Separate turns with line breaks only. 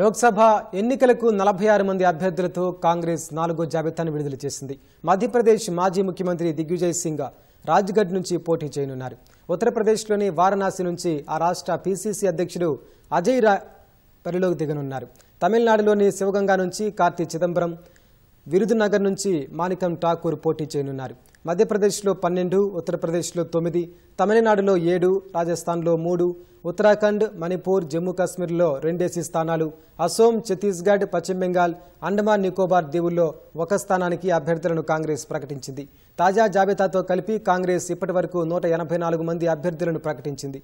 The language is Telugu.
లోక్సభ ఎన్నికలకు నలభై ఆరు మంది అభ్యర్థులతో కాంగ్రెస్ నాలుగో జాబితాను విడుదల చేసింది మధ్యప్రదేశ్ మాజీ ముఖ్యమంత్రి దిగ్విజయ్ సింగ్ రాజ్గఢ్ నుంచి పోటీ చేయనున్నారు ఉత్తరప్రదేశ్లోని వారణాసి నుంచి ఆ రాష్ట్ర పీసీసీ అధ్యక్షుడు అజయ్ రా పరిలోకి దిగనున్నారు తమిళనాడులోని శివగంగా నుంచి కార్తీ చిదంబరం విరుదునగర్ నుంచి మాణికం ఠాకూర్ పోటీ చేయనున్నారు మధ్యప్రదేశ్లో పన్నెండు ఉత్తరప్రదేశ్లో తొమ్మిది తమిళనాడులో ఏడు రాజస్థాన్లో మూడు ఉత్తరాఖండ్ మణిపూర్ జమ్మూ కాశ్మీర్లో రెండేసి స్థానాలు అసోం ఛత్తీస్గఢ్ పశ్చిమ బెంగాల్ అండమాన్ నికోబార్ దీవుల్లో ఒక స్థానానికి అభ్యర్థులను కాంగ్రెస్ ప్రకటించింది తాజా జాబితాతో కలిపి కాంగ్రెస్ ఇప్పటి వరకు నూట ఎనభై నాలుగు మంది అభ్యర్థులను ప్రకటించింది